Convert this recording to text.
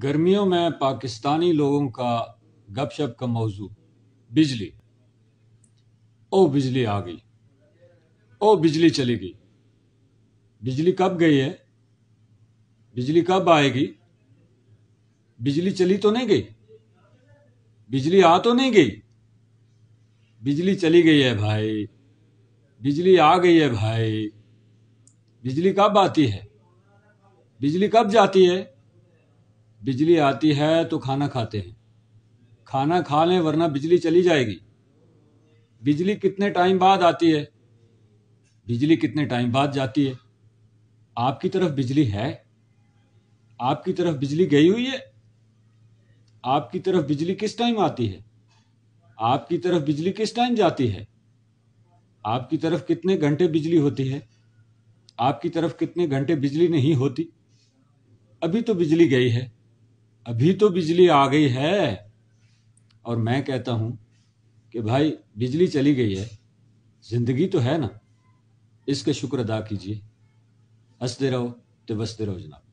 गर्मियों में पाकिस्तानी लोगों का गपशप का मौजू बिजली ओ बिजली आ गई ओ बिजली चली गई बिजली कब गई है बिजली कब आएगी बिजली चली तो नहीं गई बिजली आ तो नहीं गई बिजली चली गई है भाई बिजली आ गई है भाई बिजली कब आती है बिजली कब जाती है बिजली आती है तो खाना खाते हैं खाना खा लें वरना बिजली चली जाएगी बिजली कितने टाइम बाद आती है बिजली कितने टाइम बाद जाती है आपकी तरफ बिजली है आपकी तरफ बिजली गई हुई है आपकी तरफ बिजली किस टाइम आती है आपकी तरफ बिजली किस टाइम जाती है आपकी तरफ कितने घंटे बिजली होती है आपकी तरफ कितने घंटे बिजली नहीं होती अभी तो बिजली गई है अभी तो बिजली आ गई है और मैं कहता हूँ कि भाई बिजली चली गई है ज़िंदगी तो है ना इसके शुक्र अदा कीजिए हंसते रहो तो बसते रहो जनाब